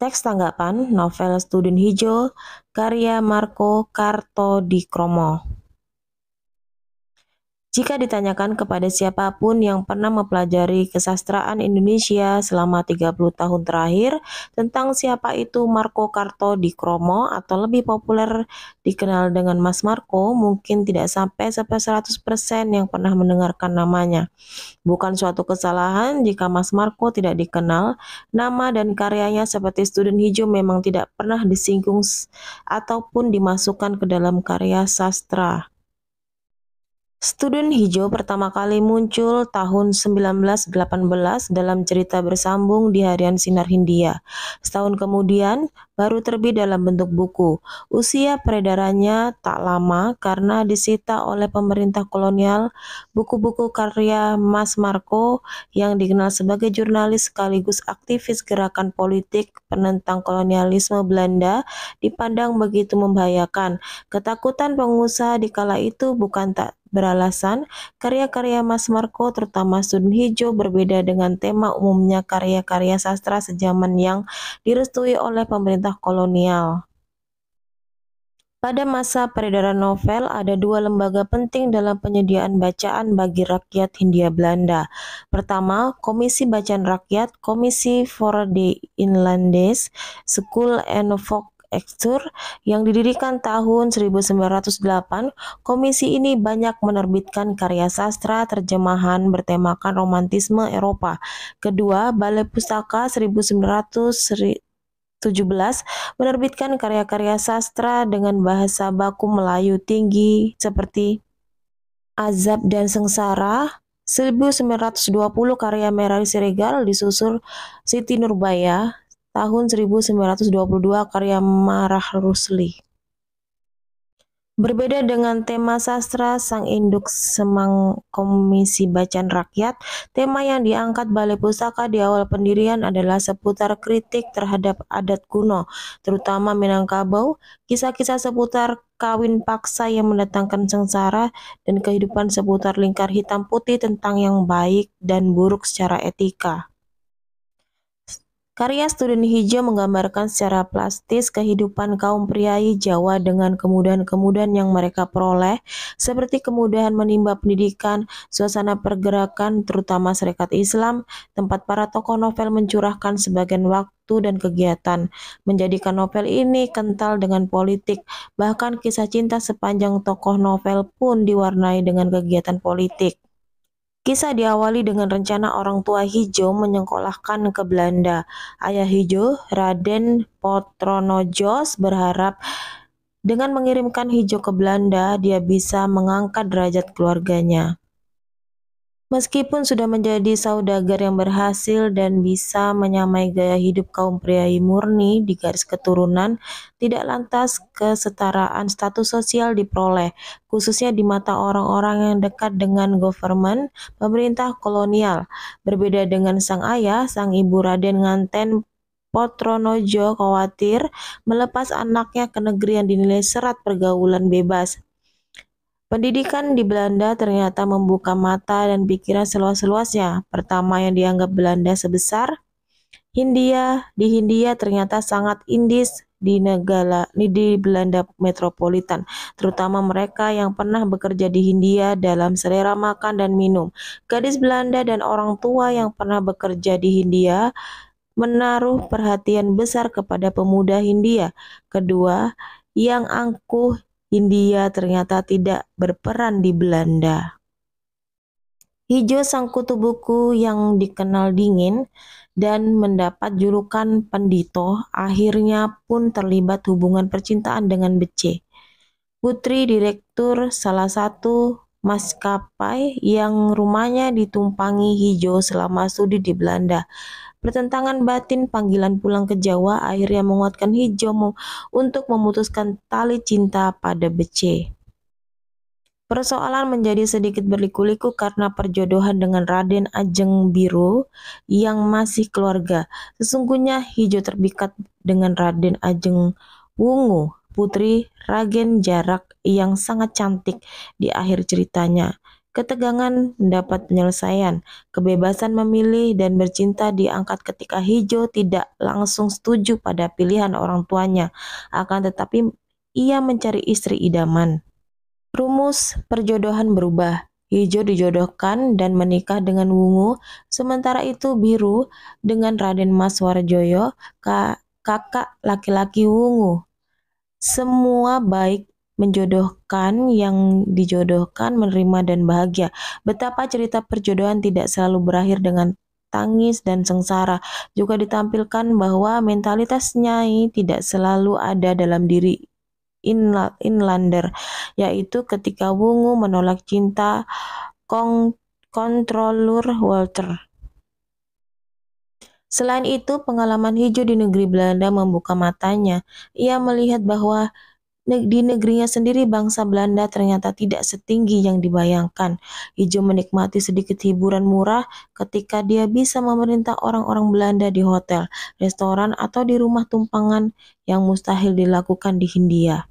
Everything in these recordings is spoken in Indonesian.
Teks tanggapan novel Studen Hijau karya Marco Kartodikromo. Jika ditanyakan kepada siapapun yang pernah mempelajari kesastraan Indonesia selama 30 tahun terakhir tentang siapa itu Marco Karto di Kromo atau lebih populer dikenal dengan Mas Marco, mungkin tidak sampai sampai 100% yang pernah mendengarkan namanya. Bukan suatu kesalahan jika Mas Marco tidak dikenal, nama dan karyanya seperti Student Hijau memang tidak pernah disinggung ataupun dimasukkan ke dalam karya sastra. Student hijau pertama kali muncul tahun 1918 dalam cerita bersambung di Harian Sinar Hindia. Setahun kemudian, baru terbit dalam bentuk buku. Usia peredarannya tak lama karena disita oleh pemerintah kolonial buku-buku karya Mas Marco yang dikenal sebagai jurnalis sekaligus aktivis gerakan politik penentang kolonialisme Belanda dipandang begitu membahayakan. Ketakutan pengusaha di kala itu bukan tak beralasan karya-karya Mas Marco terutama Sun Hijau berbeda dengan tema umumnya karya-karya sastra sejaman yang direstui oleh pemerintah kolonial. Pada masa peredaran novel, ada dua lembaga penting dalam penyediaan bacaan bagi rakyat Hindia Belanda. Pertama, Komisi Bacaan Rakyat, Komisi for the Inlandes, School and Folk Exur yang didirikan tahun 1908, komisi ini banyak menerbitkan karya sastra terjemahan bertemakan romantisme Eropa. Kedua, Balai Pustaka 1900 17 menerbitkan karya-karya sastra dengan bahasa baku Melayu tinggi seperti Azab dan Sengsara, 1920 karya Merari Siregar disusul Siti Nurbaya, tahun 1922 karya Marah Rusli. Berbeda dengan tema sastra Sang Induk Semang Komisi Bacaan Rakyat, tema yang diangkat Balai Pusaka di awal pendirian adalah seputar kritik terhadap adat kuno, terutama Minangkabau, kisah-kisah seputar kawin paksa yang mendatangkan sengsara, dan kehidupan seputar lingkar hitam putih tentang yang baik dan buruk secara etika. Karya Student Hijau menggambarkan secara plastis kehidupan kaum priai Jawa dengan kemudahan-kemudahan yang mereka peroleh, seperti kemudahan menimba pendidikan, suasana pergerakan terutama Serikat Islam, tempat para tokoh novel mencurahkan sebagian waktu dan kegiatan, menjadikan novel ini kental dengan politik, bahkan kisah cinta sepanjang tokoh novel pun diwarnai dengan kegiatan politik. Kisah diawali dengan rencana orang tua Hijau menyekolahkan ke Belanda. Ayah Hijau, Raden Potronojos berharap dengan mengirimkan Hijau ke Belanda, dia bisa mengangkat derajat keluarganya. Meskipun sudah menjadi saudagar yang berhasil dan bisa menyamai gaya hidup kaum pria murni di garis keturunan, tidak lantas kesetaraan status sosial diperoleh, khususnya di mata orang-orang yang dekat dengan government, pemerintah kolonial. Berbeda dengan sang ayah, sang ibu Raden Nganten Potronojo khawatir melepas anaknya ke negeri yang dinilai serat pergaulan bebas, Pendidikan di Belanda ternyata membuka mata dan pikiran seluas-luasnya. Pertama yang dianggap Belanda sebesar Hindia, di Hindia ternyata sangat indis di negara di Belanda metropolitan, terutama mereka yang pernah bekerja di Hindia dalam selera makan dan minum. Gadis Belanda dan orang tua yang pernah bekerja di Hindia menaruh perhatian besar kepada pemuda Hindia. Kedua, yang angkuh India ternyata tidak berperan di Belanda. Hijau kutu buku yang dikenal dingin dan mendapat julukan Pendito akhirnya pun terlibat hubungan percintaan dengan Bece. Putri direktur salah satu maskapai yang rumahnya ditumpangi Hijau selama studi di Belanda Pertentangan batin panggilan pulang ke Jawa akhirnya menguatkan Hijau untuk memutuskan tali cinta pada Bece. Persoalan menjadi sedikit berliku-liku karena perjodohan dengan Raden Ajeng Biru yang masih keluarga. Sesungguhnya Hijau terbikat dengan Raden Ajeng Wungu, putri Ragen Jarak yang sangat cantik di akhir ceritanya. Ketegangan mendapat penyelesaian. Kebebasan memilih dan bercinta diangkat ketika Hijau tidak langsung setuju pada pilihan orang tuanya. Akan tetapi ia mencari istri idaman. Rumus perjodohan berubah. Hijau dijodohkan dan menikah dengan Wungu, sementara itu Biru dengan Raden Mas Warjoyo, kakak laki-laki Wungu. Semua baik menjodohkan yang dijodohkan menerima dan bahagia. Betapa cerita perjodohan tidak selalu berakhir dengan tangis dan sengsara. Juga ditampilkan bahwa mentalitas Nyai tidak selalu ada dalam diri Inlander, yaitu ketika Wungu menolak cinta Kong Kontrolur Walter. Selain itu, pengalaman hijau di negeri Belanda membuka matanya. Ia melihat bahwa di negerinya sendiri bangsa Belanda ternyata tidak setinggi yang dibayangkan. Ijo menikmati sedikit hiburan murah ketika dia bisa memerintah orang-orang Belanda di hotel, restoran, atau di rumah tumpangan yang mustahil dilakukan di Hindia.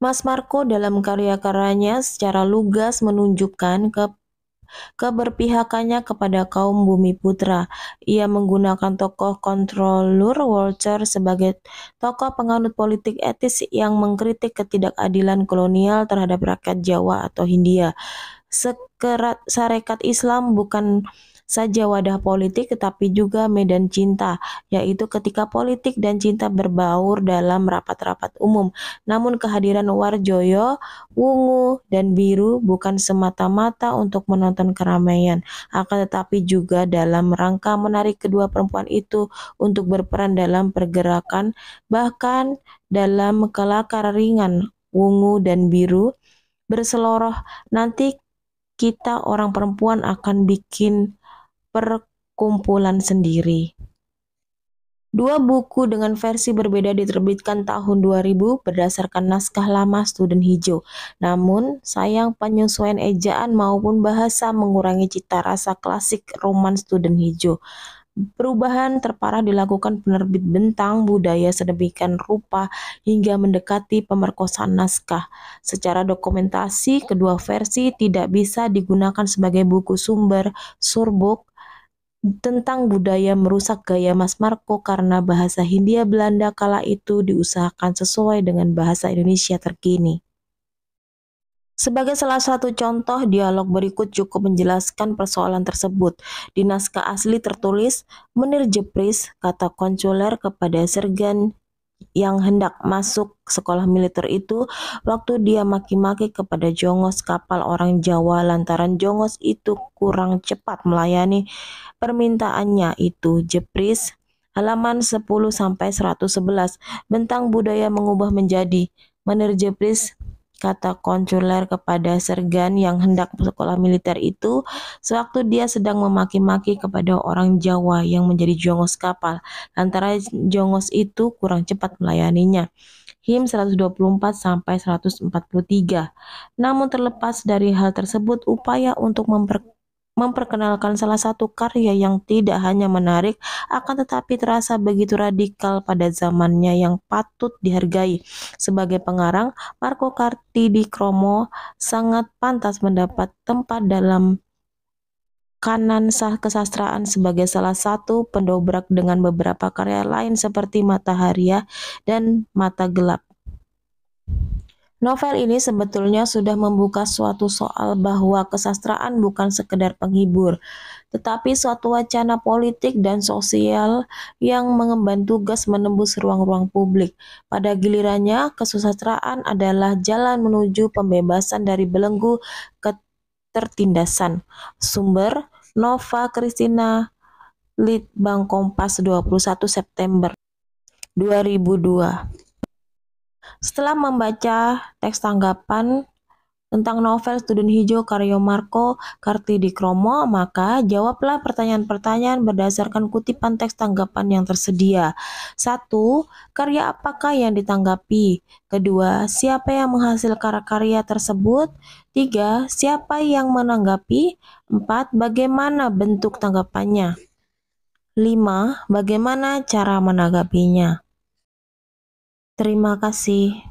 Mas Marco dalam karya-karyanya secara lugas menunjukkan ke keberpihakannya kepada kaum bumi putra. Ia menggunakan tokoh kontrolur Walter sebagai tokoh penganut politik etis yang mengkritik ketidakadilan kolonial terhadap rakyat Jawa atau Hindia. Sekerat Sarekat Islam bukan saja wadah politik tetapi juga medan cinta, yaitu ketika politik dan cinta berbaur dalam rapat-rapat umum. Namun kehadiran Warjoyo, Wungu, dan Biru bukan semata-mata untuk menonton keramaian, akan tetapi juga dalam rangka menarik kedua perempuan itu untuk berperan dalam pergerakan, bahkan dalam kelakar ringan Wungu dan Biru berseloroh nanti kita orang perempuan akan bikin perkumpulan sendiri. Dua buku dengan versi berbeda diterbitkan tahun 2000 berdasarkan naskah lama Student Hijau. Namun, sayang penyesuaian ejaan maupun bahasa mengurangi cita rasa klasik roman Student Hijau. Perubahan terparah dilakukan penerbit bentang budaya sedemikian rupa hingga mendekati pemerkosaan naskah. Secara dokumentasi, kedua versi tidak bisa digunakan sebagai buku sumber, surbuk, tentang budaya merusak gaya Mas Marco karena bahasa Hindia Belanda kala itu diusahakan sesuai dengan bahasa Indonesia terkini. Sebagai salah satu contoh, dialog berikut cukup menjelaskan persoalan tersebut. Di naskah asli tertulis, Menir Jepris, kata konsuler kepada Sergan yang hendak masuk sekolah militer itu waktu dia maki-maki kepada Jongos kapal orang Jawa lantaran Jongos itu kurang cepat melayani permintaannya itu Jepris halaman 10 sampai 111 bentang budaya mengubah menjadi Mener kata konsuler kepada Sergan yang hendak sekolah militer itu sewaktu dia sedang memaki-maki kepada orang Jawa yang menjadi jongos kapal lantaran jongos itu kurang cepat melayaninya. Him 124 sampai 143. Namun terlepas dari hal tersebut upaya untuk memper memperkenalkan salah satu karya yang tidak hanya menarik, akan tetapi terasa begitu radikal pada zamannya yang patut dihargai. Sebagai pengarang, Marco di Kromo sangat pantas mendapat tempat dalam kanan sah kesastraan sebagai salah satu pendobrak dengan beberapa karya lain seperti Mata ya dan Mata Gelap. Novel ini sebetulnya sudah membuka suatu soal bahwa kesastraan bukan sekedar penghibur, tetapi suatu wacana politik dan sosial yang mengemban tugas menembus ruang-ruang publik. Pada gilirannya, kesusastraan adalah jalan menuju pembebasan dari belenggu ketertindasan. Sumber Nova Kristina Litbang Kompas 21 September 2002 setelah membaca teks tanggapan tentang novel Student Hijau karya Marco Kartidikromo, maka jawablah pertanyaan-pertanyaan berdasarkan kutipan teks tanggapan yang tersedia. Satu, Karya apakah yang ditanggapi? Kedua, siapa yang menghasilkan karya tersebut? Tiga, siapa yang menanggapi? Empat, bagaimana bentuk tanggapannya? Lima, bagaimana cara menanggapinya? Terima kasih.